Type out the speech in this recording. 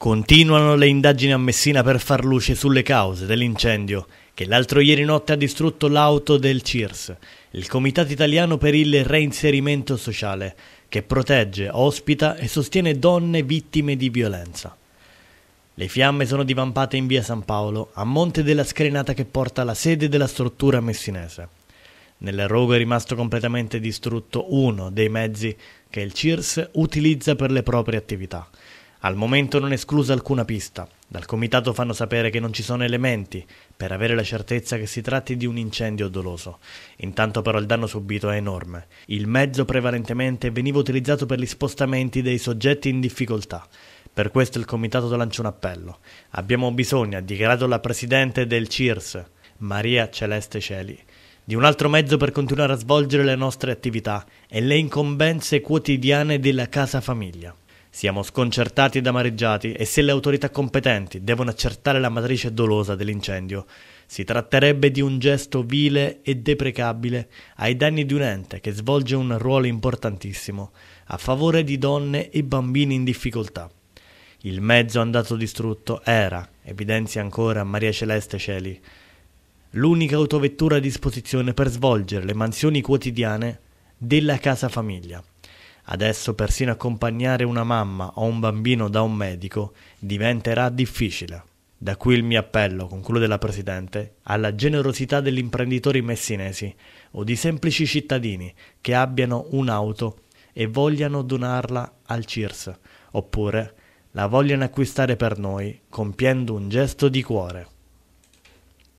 Continuano le indagini a Messina per far luce sulle cause dell'incendio che l'altro ieri notte ha distrutto l'auto del CIRS, il Comitato Italiano per il Reinserimento Sociale, che protegge, ospita e sostiene donne vittime di violenza. Le fiamme sono divampate in via San Paolo, a monte della scalinata che porta alla sede della struttura messinese. Nel rogo è rimasto completamente distrutto uno dei mezzi che il CIRS utilizza per le proprie attività al momento non è esclusa alcuna pista. Dal comitato fanno sapere che non ci sono elementi per avere la certezza che si tratti di un incendio doloso. Intanto però il danno subito è enorme. Il mezzo prevalentemente veniva utilizzato per gli spostamenti dei soggetti in difficoltà. Per questo il comitato lancia un appello. Abbiamo bisogno, ha dichiarato la presidente del CIRS, Maria Celeste Celi, di un altro mezzo per continuare a svolgere le nostre attività e le incombenze quotidiane della casa famiglia. Siamo sconcertati ed amareggiati e se le autorità competenti devono accertare la matrice dolosa dell'incendio, si tratterebbe di un gesto vile e deprecabile ai danni di un ente che svolge un ruolo importantissimo a favore di donne e bambini in difficoltà. Il mezzo andato distrutto era, evidenzia ancora Maria Celeste Celi, l'unica autovettura a disposizione per svolgere le mansioni quotidiane della casa famiglia. Adesso persino accompagnare una mamma o un bambino da un medico diventerà difficile. Da qui il mio appello, conclude la Presidente, alla generosità degli imprenditori messinesi o di semplici cittadini che abbiano un'auto e vogliano donarla al CIRS, oppure la vogliano acquistare per noi compiendo un gesto di cuore.